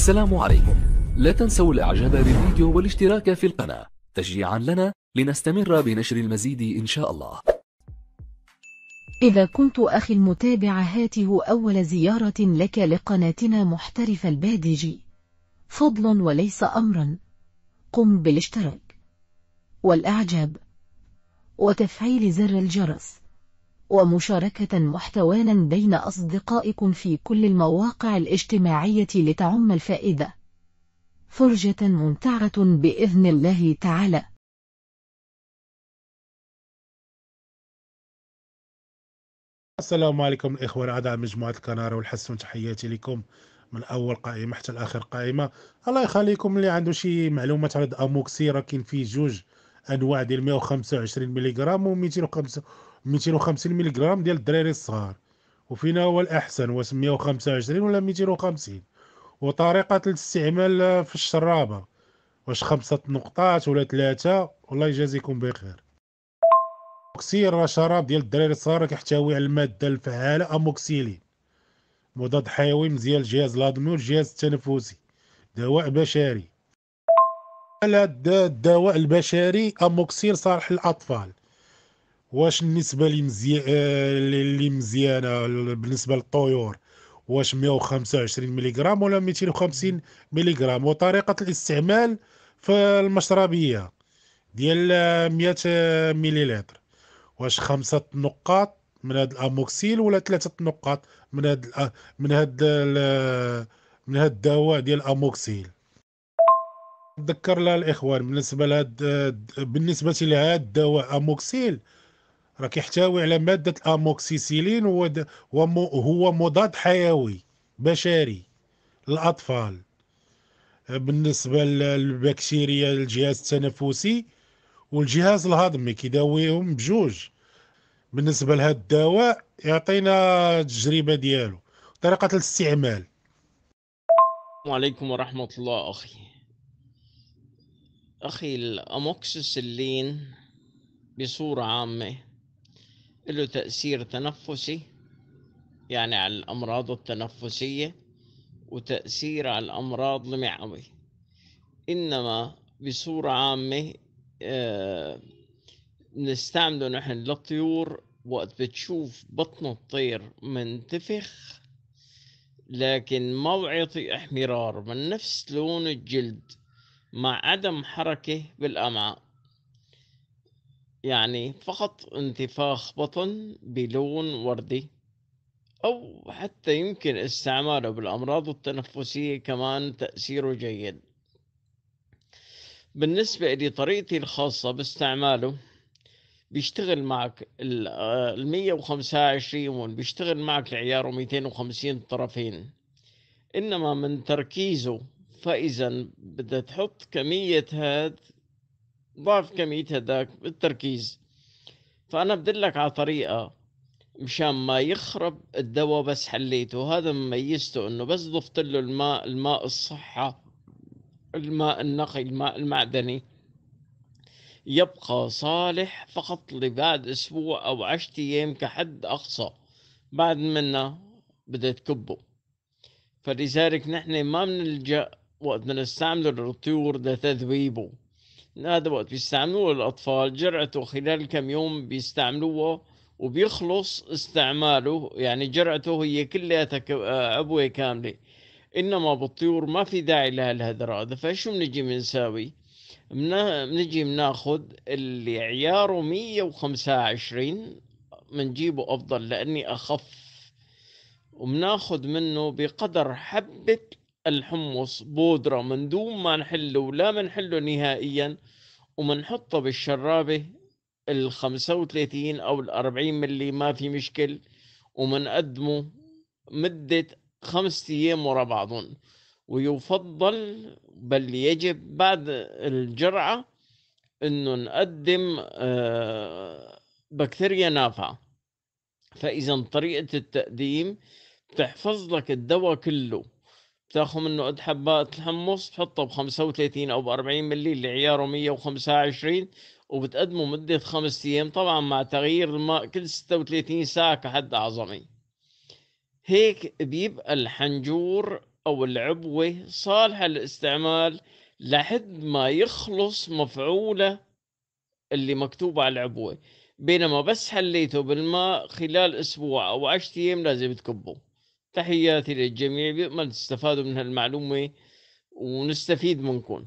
السلام عليكم لا تنسوا الاعجاب بالفيديو والاشتراك في القناة تشجيعا لنا لنستمر بنشر المزيد إن شاء الله إذا كنت أخي المتابع هاته أول زيارة لك لقناتنا محترف البادجي فضل وليس أمرا قم بالاشتراك والإعجاب وتفعيل زر الجرس ومشاركة محتوانا بين أصدقائكم في كل المواقع الاجتماعية لتعم الفائدة فرجة ممتعة بإذن الله تعالى السلام عليكم الإخوة الأعضاء مجموعة الكنارة والحسون تحياتي لكم من اول قائمه حتى لاخر قائمه الله يخليكم اللي عنده شي معلومات على الاموكسي راه كاين فيه جوج انواع ديال 125 ملغ و 250 250 غرام ديال الدراري الصغار وفينا هو الاحسن واش 125 ولا 250 وطريقه الاستعمال في الشرابه واش خمسة نقطات ولا ثلاثة والله يجازيكم بخير اموكسيل راه شراب ديال الدراري الصغار كيحتوي على الماده الفعاله اموكسيلين مضاد حيوي مزيان الجهاز الهضمي والجهاز التنفسي دواء بشري هذا الدواء البشري اموكسيل صالح للاطفال واش النسبه اللي مزيان اللي آه، مزيانه بالنسبه للطيور واش 125 ملغ ولا 250 ملغ وطريقه الاستعمال في المشربيه ديال 100 مليلتر واش خمسة نقاط من هاد الاموكسيل ولا ثلاثة نقاط من هاد من هاد ال... من هاد الدواء ديال الاموكسيل تذكر لها الاخوان بالنسبه لهاد بالنسبه لهاد الدواء اموكسيل راه كيحتوي على ماده الاموكسيسيلين وهو مضاد حيوي بشري للاطفال بالنسبه للبكتيريا الجهاز التنفسي والجهاز الهضمي كيداويهم بجوج بالنسبه لهذا الدواء يعطينا التجربه ديالو طريقه الاستعمال السلام عليكم ورحمه الله اخي اخي الاموكسيسيلين بصوره عامه له تأثير تنفسي يعني على الأمراض التنفسية وتأثير على الأمراض المعوية إنما بصورة عامة آه، نستعمله نحن للطيور وقت بتشوف بطن الطير منتفخ لكن ما بيعطي احمرار من نفس لون الجلد مع عدم حركة بالأمعاء يعني فقط انتفاخ بطن بلون وردي أو حتى يمكن استعماله بالأمراض التنفسية كمان تأثيره جيد بالنسبة طريقتي الخاصة باستعماله بيشتغل معك ال 125 آه، ون بيشتغل معك العيار 250 طرفين إنما من تركيزه فإذا بدها تحط كمية هاد ضعف كمية هداك بالتركيز فأنا بدلك على طريقة مشان ما يخرب الدواء بس حليته هذا مميزته انه بس ضفت له الماء الماء الصحة الماء النقي الماء المعدني يبقى صالح فقط لبعد اسبوع او عشرة ايام كحد اقصى بعد منا بدها تكبه فلذلك نحن ما بنلجأ وقت بنستعمل الطيور الرطور لتذويبه هذا وقت بيستعملوه الأطفال جرعته خلال كم يوم بيستعملوه وبيخلص استعماله يعني جرعته هي كلها عبوة كاملة إنما بالطيور ما في داعي لها هذا فشو بنجي بنساوي بنجي بناخذ اللي عياره 125 بنجيبه أفضل لأني أخف وبناخذ منه بقدر حبة الحمص بودرة من دون ما نحله ولا منحله نهائيا ومنحطه بالشرابة ال 35 أو ال 40 ملي ما في مشكل ومنقدمه مدة خمس أيام ورا بعضهم ويفضل بل يجب بعد الجرعة أنه نقدم آه، بكتيريا نافعة فإذا طريقة التقديم بتحفظ لك الدواء كله تاخذ منه قد حبات الحمص بتحطه ب 35 او ب 40 ملي اللي عياره 125 وبتقدمه مدة خمس أيام طبعا مع تغيير الماء كل 36 ساعة كحد أعظمي هيك بيبقى الحنجور أو العبوة صالحة للاستعمال لحد ما يخلص مفعولة اللي مكتوب على العبوة بينما بس حليته بالماء خلال أسبوع أو 10 أيام لازم تكبه تحياتي للجميع بأمل تستفادوا من هالمعلومة ونستفيد منكم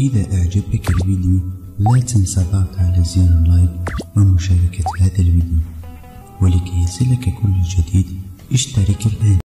إذا أعجبك الفيديو لا تنسى الضغط على زر اللايك ومشاركة هذا الفيديو ولكي يصلك كل جديد اشترك الآن